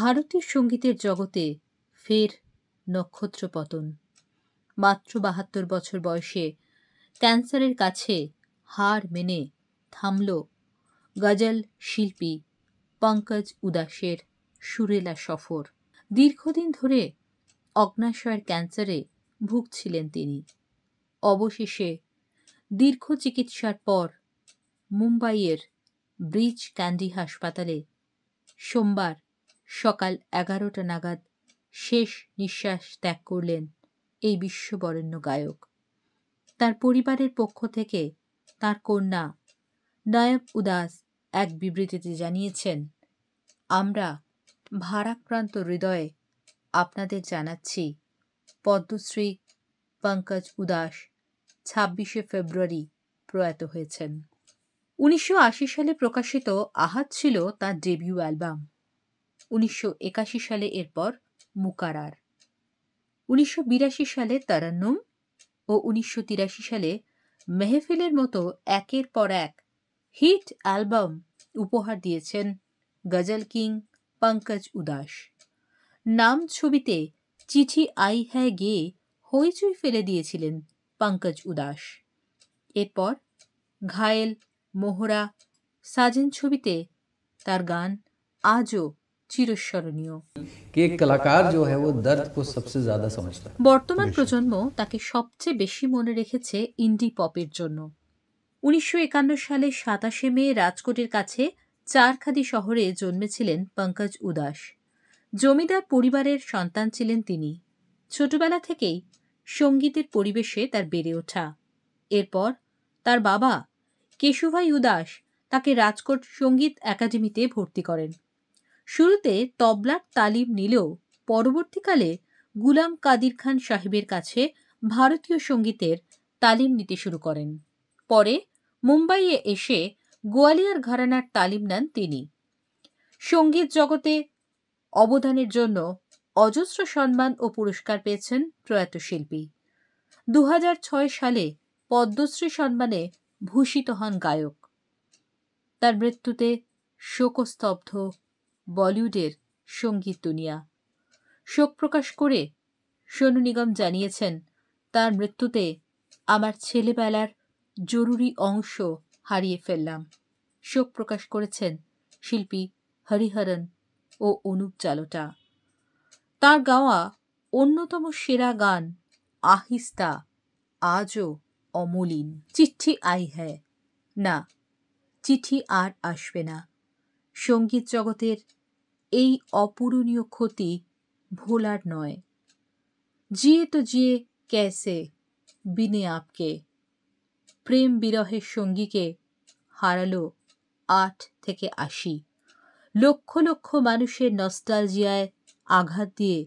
ভারতীয় সঙ্গীতের জগতে ফের নক্ষত্রপতন মাত্র বাহাত্তর বছর বয়সে ক্যান্সারের কাছে হার মেনে থামল গজল শিল্পী পঙ্কজ উদাসের সুরেলা সফর দীর্ঘদিন ধরে অগ্নাশয়ের ক্যান্সারে ভুগছিলেন তিনি অবশেষে দীর্ঘ চিকিৎসার পর মুম্বাইয়ের ব্রিজ ক্যান্ডি হাসপাতালে সোমবার সকাল এগারোটা নাগাদ শেষ নিঃশ্বাস ত্যাগ করলেন এই বিশ্ববরেণ্য গায়ক তার পরিবারের পক্ষ থেকে তার কন্যা নায়ব উদাস এক বিবৃতিতে জানিয়েছেন আমরা ভারাক্রান্ত হৃদয়ে আপনাদের জানাচ্ছি পদ্মশ্রী পঙ্কজ উদাস ছাব্বিশে ফেব্রুয়ারি প্রয়াত হয়েছেন উনিশশো সালে প্রকাশিত আহাত ছিল তার ডেবিউ অ্যালবাম উনিশশো একাশি সালে এরপর মুকারার উনিশশো বিরাশি সালে তারান্নুম ও উনিশশো তিরাশি সালে মেহফিলের মতো একের পর এক হিট অ্যালবাম উপহার দিয়েছেন গজল কিং পঙ্কজ উদাস নাম ছবিতে চিঠি আই হ্যায় গেয়ে হইচই ফেলে দিয়েছিলেন পঙ্কজ উদাস এরপর ঘায়েল মোহরা সাজেন ছবিতে তার গান আজও চিরস্মরণীয় বর্তমান প্রজন্ম তাকে সবচেয়ে বেশি মনে রেখেছে ইন্ডি পপের জন্য উনিশশো একান্ন সালে সাতাশে মে রাজকোটের কাছে চারখাদি শহরে জন্মেছিলেন পঙ্কজ উদাস জমিদার পরিবারের সন্তান ছিলেন তিনি ছোটবেলা থেকেই সঙ্গীতের পরিবেশে তার বেড়ে ওঠা এরপর তার বাবা কেশুভাই উদাস তাকে রাজকোট সঙ্গীত একাডেমিতে ভর্তি করেন শুরুতে তবলার তালিম নিলেও পরবর্তীকালে গুলাম কাদির খান সাহেবের কাছে ভারতীয় সঙ্গীতের তালিম নিতে শুরু করেন পরে মুম্বাইয়ে এসে গোয়ালিয়ার ঘরানার তালিম নেন তিনি সঙ্গীত জগতে অবদানের জন্য অজস্র সম্মান ও পুরস্কার পেয়েছেন প্রয়াত শিল্পী দু সালে পদ্মশ্রী সম্মানে ভূষিত হন গায়ক তার মৃত্যুতে শোকস্তব্ধ বলিউডের সঙ্গীত দুনিয়া শোক প্রকাশ করে সোনু নিগম জানিয়েছেন তার মৃত্যুতে আমার ছেলেবেলার জরুরি অংশ হারিয়ে ফেললাম শোক প্রকাশ করেছেন শিল্পী হরিহরণ ও অনুপ চালোটা তার গাওয়া অন্যতম সেরা গান আহিস্তা আজও অমলিন চিঠি আই হ্যায় না চিঠি আর আসবে না সঙ্গীত জগতের এই অপূরণীয় ক্ষতি ভোলার নয় জিয়ে তো জিয়ে ক্যাসে বিনে আপকে প্রেম বিরহের সঙ্গীকে হারালো আট থেকে আশি লক্ষ লক্ষ মানুষের নস্টালজিয়ায় আঘাত দিয়ে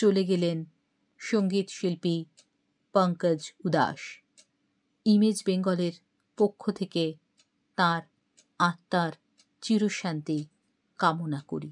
চলে গেলেন সঙ্গীত শিল্পী পঙ্কজ উদাস ইমেজ বেঙ্গলের পক্ষ থেকে তার আত্মার চিরশান্তি কামনা করি